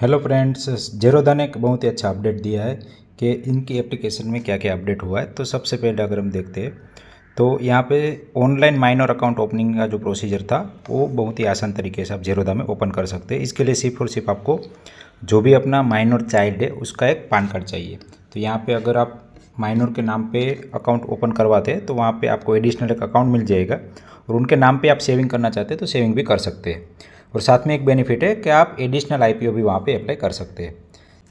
hello friends Zerodha ने एक बहुत ही अच्छा अपडेट दिया है कि इनकी एप्लीकेशन में क्या क्या अपडेट हुआ है तो सबसे पहले अगर हम देखते हैं तो यहाँ पे ऑनलाइन माइनर अकाउंट ओपनिंग का जो प्रोसीजर था वो बहुत ही आसान तरीके से आप जेरोधा में ओपन कर सकते हैं इसके लिए सिर्फ और सिर्फ आपको जो भी अपना माइनर चाइल्ड है उसका एक पान कार्ड चाहिए तो यहाँ पर अगर आप माइनर के नाम पे अकाउंट ओपन करवाते हैं तो वहाँ पे आपको एडिशनल एक अकाउंट मिल जाएगा और उनके नाम पे आप सेविंग करना चाहते हैं तो सेविंग भी कर सकते हैं और साथ में एक बेनिफिट है कि आप एडिशनल आईपीओ भी वहाँ पे अप्लाई कर सकते हैं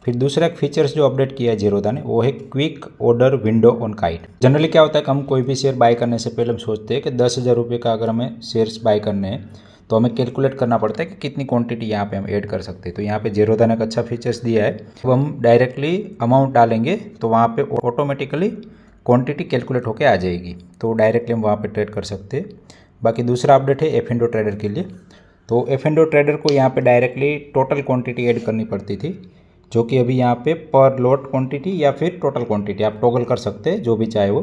फिर दूसरा एक फीचर्स जो अपडेट किया है जीरोदा ने वो है quick order window on Kite generally क्या होता है कि हम कोई भी शेयर बाय करने से पहले हम सोचते हैं कि दस हज़ार रुपये का अगर हमें शेयर्स बाय करने हैं तो हमें कैलकुलेट करना पड़ता है कि कितनी क्वांटिटी यहाँ पे हम ऐड कर सकते हैं तो यहाँ पे जीरोदा ने एक अच्छा फीचर्स दिया है तो हम डायरेक्टली अमाउंट डालेंगे तो वहाँ पे ऑटोमेटिकली क्वांटिटी कैलकुलेट होकर आ जाएगी तो डायरेक्टली हम वहाँ पे ट्रेड कर सकते हैं बाकी दूसरा अपडेट है एफ इंडो ट्रेडर के लिए तो एफ एंड ओ ट्रेडर को यहाँ पे डायरेक्टली टोटल क्वांटिटी ऐड करनी पड़ती थी जो कि अभी यहाँ पे पर लॉट क्वांटिटी या फिर टोटल क्वांटिटी आप टोगल कर सकते हैं जो भी चाहे वो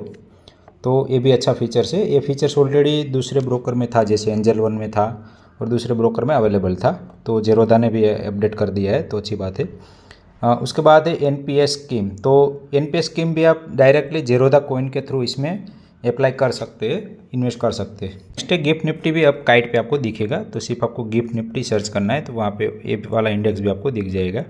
तो ये भी अच्छा फीचर्स है ये फीचर्स ऑलरेडी दूसरे ब्रोकर में था जैसे एंजल वन में था और दूसरे ब्रोकर में अवेलेबल था तो जेरोदा ने भी अपडेट कर दिया है तो अच्छी बात है आ, उसके बाद है एन स्कीम तो एन स्कीम भी आप डायरेक्टली जेरोदा कोइन के थ्रू इसमें अप्लाई कर सकते हैं इन्वेस्ट कर सकते हैं नेक्स्ट है गिफ्ट निफ्टी भी अब काइट पे आपको दिखेगा तो सिर्फ आपको गिफ्ट निफ्टी सर्च करना है तो वहाँ पे ये वाला इंडेक्स भी आपको दिख जाएगा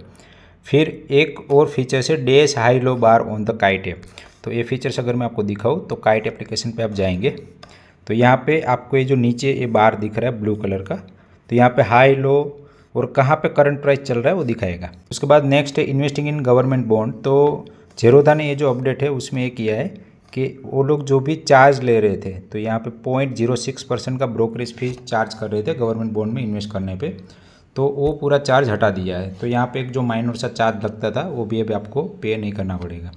फिर एक और फीचर्स है days high low bar on the Kite app तो ये फीचर्स अगर मैं आपको दिखाऊँ तो काइट एप्लीकेशन पर आप जाएंगे तो यहाँ पर आपको ये जो नीचे ये बार दिख रहा है ब्लू कलर का तो यहाँ पर हाई लो और कहाँ पर करंट प्राइस चल रहा है वो दिखाएगा उसके बाद नेक्स्ट है इन्वेस्टिंग इन गवर्नमेंट बॉन्ड तो जेरोधा ने ये जो अपडेट है उसमें ये किया है कि वो लोग जो भी चार्ज ले रहे थे तो यहाँ पे पॉइंट जीरो सिक्स परसेंट का ब्रोकरेज फीस चार्ज कर रहे थे गवर्नमेंट बॉन्ड में इन्वेस्ट करने पे तो वो पूरा चार्ज हटा दिया है तो यहाँ पे एक जो माइनर सा चार्ज लगता था वो भी अभी आपको पे नहीं करना पड़ेगा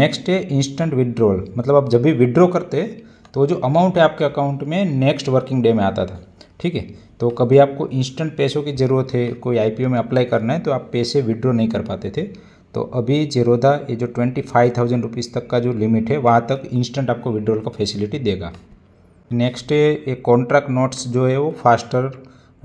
नेक्स्ट है इंस्टेंट विदड्रॉल मतलब आप जब भी विड्रॉ करते तो जो अमाउंट है आपके अकाउंट में नेक्स्ट वर्किंग डे में आता था ठीक है तो कभी आपको इंस्टेंट पैसों की ज़रूरत है कोई आई में अप्लाई करना है तो आप पैसे विड्रॉ नहीं कर पाते थे तो अभी जेरोदा ये जो ट्वेंटी फाइव थाउजेंड रुपीज़ तक का जो लिमिट है वहाँ तक इंस्टेंट आपको विड्रॉल का फैसिलिटी देगा नेक्स्ट है ये कॉन्ट्रैक्ट नोट्स जो है वो फास्टर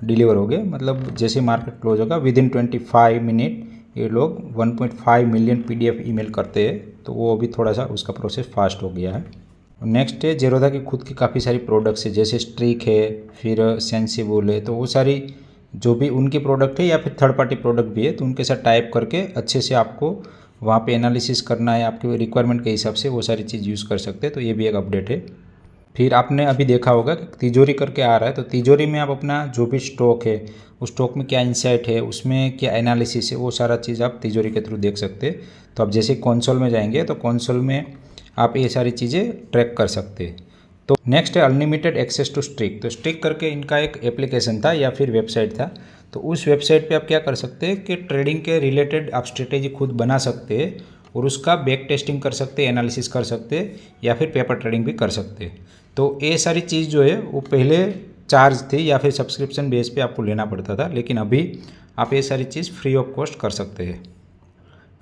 डिलीवर हो गए मतलब जैसे मार्केट क्लोज होगा within twenty five minute ये लोग one point five million P D F email करते हैं तो वो अभी थोड़ा सा उसका प्रोसेस फास्ट हो गया है नेक्स्ट है जेरोदा की खुद की काफ़ी सारी प्रोडक्ट्स है जैसे स्ट्रीक है फिर सेंसिबल है तो वो सारी जो भी उनके प्रोडक्ट है या फिर थर्ड पार्टी प्रोडक्ट भी है तो उनके साथ टाइप करके अच्छे से आपको वहाँ पे एनालिसिस करना है आपके रिक्वायरमेंट के हिसाब से वो सारी चीज़ यूज़ कर सकते हैं तो ये भी एक अपडेट है फिर आपने अभी देखा होगा कि तिजोरी करके आ रहा है तो तिजोरी में आप अपना जो भी स्टॉक है उस स्टॉक में क्या इंसाइट है उसमें क्या एनालिसिस है वो सारा चीज़ आप तिजोरी के थ्रू देख सकते हैं तो आप जैसे कौनसोल में जाएंगे तो कौनसोल में आप ये सारी चीज़ें ट्रैक कर सकते हैं तो नेक्स्ट है अनलिमिटेड एक्सेस टू स्ट्रिक तो स्ट्रिक करके इनका एक एप्लीकेशन था या फिर वेबसाइट था तो उस वेबसाइट पे आप क्या कर सकते हैं कि ट्रेडिंग के रिलेटेड आप स्ट्रेटेजी खुद बना सकते हैं और उसका बैक टेस्टिंग कर सकते हैं एनालिसिस कर सकते हैं या फिर पेपर ट्रेडिंग भी कर सकते हैं तो ये सारी चीज़ जो है वो पहले चार्ज थी या फिर सब्सक्रिप्शन बेस पे आपको लेना पड़ता था लेकिन अभी आप ये सारी चीज़ फ्री ऑफ कॉस्ट कर सकते हैं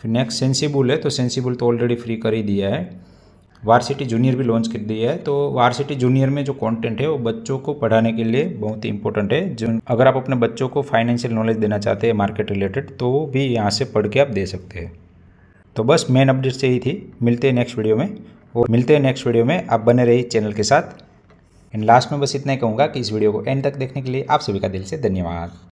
फिर नेक्स्ट सेंसीबुल है तो सेंसिबुल तो ऑलरेडी फ्री कर ही दिया है वारसिटी जूनियर भी लॉन्च कर दी है तो वारसिटी जूनियर में जो कंटेंट है वो बच्चों को पढ़ाने के लिए बहुत ही इंपॉर्टेंट है जो अगर आप अपने बच्चों को फाइनेंशियल नॉलेज देना चाहते हैं मार्केट रिलेटेड तो वो भी यहाँ से पढ़ के आप दे सकते हैं तो बस मेन अपडेट से ही थी मिलते हैं नेक्स्ट वीडियो में और मिलते हैं नेक्स्ट वीडियो में आप बने रहिए चैनल के साथ एंड लास्ट में बस इतना ही कहूँगा कि इस वीडियो को एंड तक देखने के लिए आप सभी का दिल से धन्यवाद